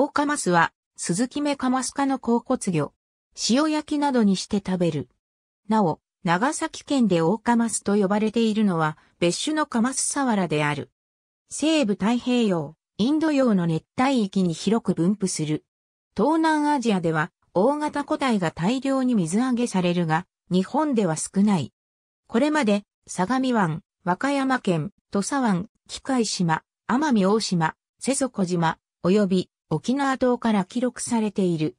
大カマスは、スズキ目カマス科の甲骨魚。塩焼きなどにして食べる。なお、長崎県で大カマスと呼ばれているのは、別種のカマスサワラである。西部太平洋、インド洋の熱帯域に広く分布する。東南アジアでは、大型個体が大量に水揚げされるが、日本では少ない。これまで、相模湾、和歌山県、土佐湾、機械島、奄美大島、瀬底島、及び沖縄島から記録されている。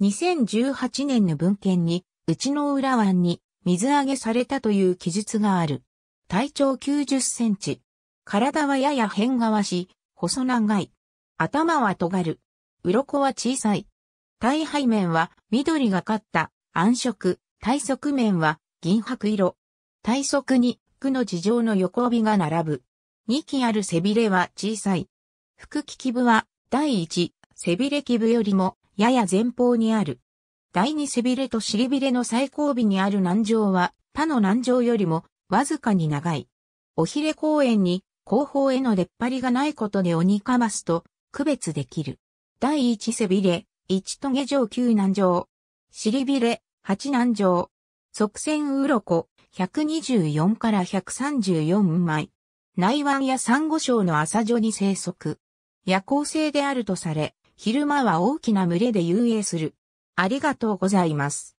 2018年の文献に、うちの浦湾に水揚げされたという記述がある。体長90センチ。体はやや変側し、細長い。頭は尖る。鱗は小さい。体背面は緑がかった暗色。体側面は銀白色。体側に区の地上の横帯が並ぶ。2機ある背びれは小さい。腹機器部は第1、背びれ基部よりもやや前方にある。第二背びれと尻びれの最後尾にある南城は他の南城よりもわずかに長い。おひれ公園に後方への出っ張りがないことで鬼かますと区別できる。第一背びれ、一トゲ上9南城。尻びれ、8南城。側線鱗124から134枚。内湾や珊瑚礁の浅所に生息。夜行性であるとされ、昼間は大きな群れで遊泳する。ありがとうございます。